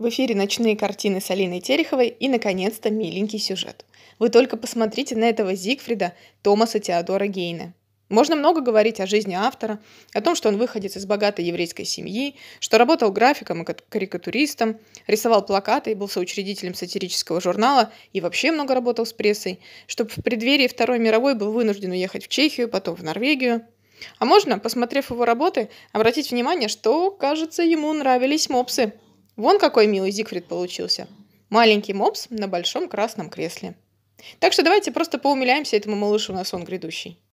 В эфире ночные картины с Алиной Тереховой и, наконец-то, миленький сюжет. Вы только посмотрите на этого Зигфрида Томаса Теодора Гейна. Можно много говорить о жизни автора, о том, что он выходец из богатой еврейской семьи, что работал графиком и карикатуристом, рисовал плакаты и был соучредителем сатирического журнала и вообще много работал с прессой, что в преддверии Второй мировой был вынужден уехать в Чехию, потом в Норвегию. А можно, посмотрев его работы, обратить внимание, что, кажется, ему нравились мопсы – Вон какой милый Зигфрид получился. Маленький мопс на большом красном кресле. Так что давайте просто поумиляемся этому малышу на сон грядущий.